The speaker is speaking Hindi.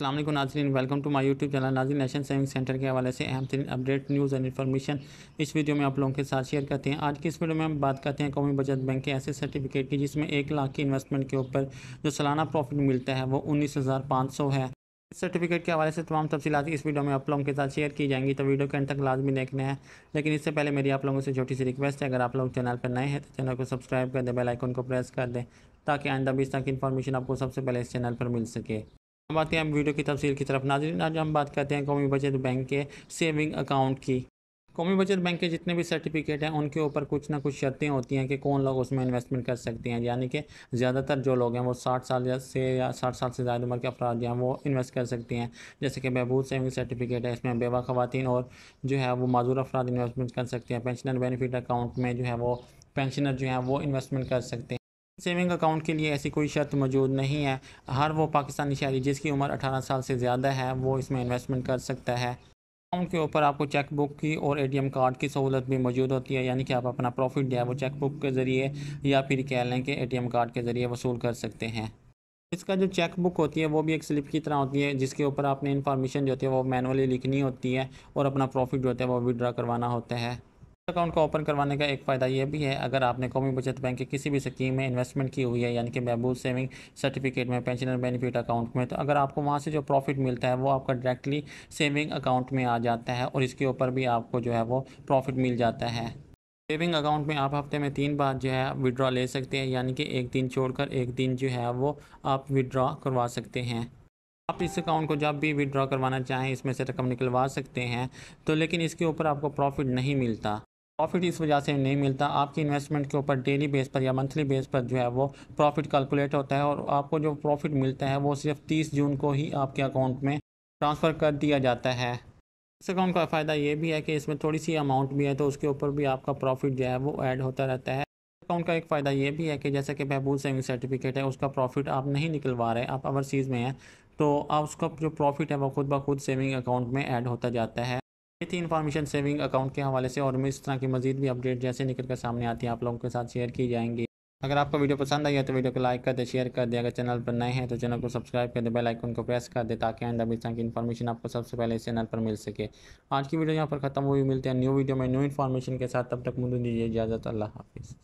असलम नाजरीन welcome to my YouTube channel नाजरीन नेशनल सेविंग सेंटर के हवाले से अहम तरीन अपडेट न्यूज़ एंड इन्फॉर्मेशन इस वीडियो में आप लोगों के साथ शेयर करते हैं आज की इस वीडियो में हम बात करते हैं कौमी बचत बैंक के ऐसे सर्टिफिकेट की जिसमें एक लाख की इन्वेस्टमेंट के ऊपर जो सालाना प्रॉफिट मिलता है वो उन्नीस हज़ार पाँच सौ है इस सर्टिफिकेट के हवाले से तमाम तफसीत इस वीडियो में आप लोगों के साथ शेयर की जाएंगी तो वीडियो के अंत तक लाजमी देखने हैं लेकिन इससे पहले मेरी आप लोगों से छोटी सी रिक्वेस्ट है अगर आप लोग चैनल पर नए हैं तो चैनल को सब्सक्राइब कर दें बेलाइकन को प्रेस कर दें ताकि आइंदा बीस तक इन्फॉर्मेशन आपको सबसे पहले इस चैनल पर मिल सके हम आते हैं वीडियो की तफसील की तरफ नाजरीन आज हम बात करते हैं कौमी बचत बैंक के सेविंग अकाउंट की कौमी बचत बैंक के जितने भी सर्टिफिकेट हैं उनके ऊपर कुछ ना कुछ शर्तें होती हैं कि कौन लोग उसमें इन्वेस्टमेंट कर सकते हैं यानी कि ज़्यादातर जो लोग हैं वो साठ साल या से या साठ साल से ज़्यादा उम्र के अफराद जो हैं वो इन्वेस्ट कर सकते हैं जैसे कि बहबूद सेविंग सर्टिफिकेट है इसमें बेवा खातन और जो है वो माजूर अफराद इन्वेस्टमेंट कर सकते हैं पेंशनर बेनिफिट अकाउंट में जो है वो पेंशनर जो हैं वो इन्वेस्टमेंट कर सकते हैं सेविंग अकाउंट के लिए ऐसी कोई शर्त मौजूद नहीं है हर वो पाकिस्तानी शहरी जिसकी उम्र अठारह साल से ज़्यादा है वो इसमें इन्वेस्टमेंट कर सकता है अकाउंट के ऊपर आपको चेक बुक की और एटीएम कार्ड की सहूलत भी मौजूद होती है यानी कि आप अपना प्रॉफिट जो है वो चेक बुक के ज़रिए या फिर कह लें कि एम कार्ड के ज़रिए वसूल कर सकते हैं इसका जो चेक बुक होती है वो भी एक स्लिप की तरह होती है जिसके ऊपर आपने इन्फॉर्मेशन जो होती है वो मैनुअली लिखनी होती है और अपना प्रॉफिट जो होता है वो विड्रा करवाना होता है अकाउंट को ओपन करवाने का एक फ़ायदा यह भी है अगर आपने कौमी बचत बैंक की किसी भी स्कीम में इन्वेस्टमेंट की हुई है यानी कि महबूल सेविंग सर्टिफिकेट में पेंशनर बेनिफिट अकाउंट में तो अगर आपको वहाँ से जो प्रॉफिट मिलता है वो आपका डायरेक्टली सेविंग अकाउंट में आ जाता है और इसके ऊपर भी आपको जो है वो प्रॉफिट मिल जाता है सेविंग अकाउंट में आप हफ्ते में तीन बार जो है विड्रॉ ले सकते हैं यानी कि एक दिन छोड़कर एक दिन जो है वो आप विड्रॉ करवा सकते हैं आप इस अकाउंट को जब भी विड्रॉ करवाना चाहें इसमें से रकम निकलवा सकते हैं तो लेकिन इसके ऊपर आपको प्रॉफिट नहीं मिलता प्रॉफिट इस वजह से नहीं मिलता आपकी इन्वेस्टमेंट के ऊपर डेली बेस पर या मंथली बेस पर जो है वो प्रॉफिट कैलकुलेट होता है और आपको जो प्रॉफिट मिलता है वो सिर्फ 30 जून को ही आपके अकाउंट में ट्रांसफ़र कर दिया जाता है इस अकाउंट का फ़ायदा ये भी है कि इसमें थोड़ी सी अमाउंट भी है तो उसके ऊपर भी आपका प्रॉफिट जो है वो ऐड होता रहता है अकाउंट का एक फ़ायदा ये भी है कि जैसे कि महबूल सेविंग सर्टिफिकेट है उसका प्रॉफिट आप नहीं निकलवा रहे आप ओवरसीज़ में हैं तो आप उसका जो प्रॉफिट है वो खुद ब खुद सेविंग अकाउंट में ऐड होता जाता है ये थी इन्फॉर्मेशन सेविंग अकाउंट के हवाले से और इस तरह की मजीद भी अपडेट जैसे निकल कर सामने आती है आप लोगों के साथ शेयर की जाएंगी अगर आपको वीडियो पसंद आई है तो वीडियो को लाइक कर दे शेयर कर दे अगर चैनल पर नए हैं तो चैनल को सब्सक्राइब कर दे बेल आइकन को प्रेस कर दे ताकि आइंदा अभी तरह की इन्फॉर्मेशन आपको सबसे पहले इस चैनल पर मिल सके आज की वीडियो यहाँ पर खत्म हुई मिलते हैं न्यू वीडियो में न्यू इन्फॉर्मेशन के साथ तब तक मुझे दीजिए इजाज़त अल्लाह हाफिज़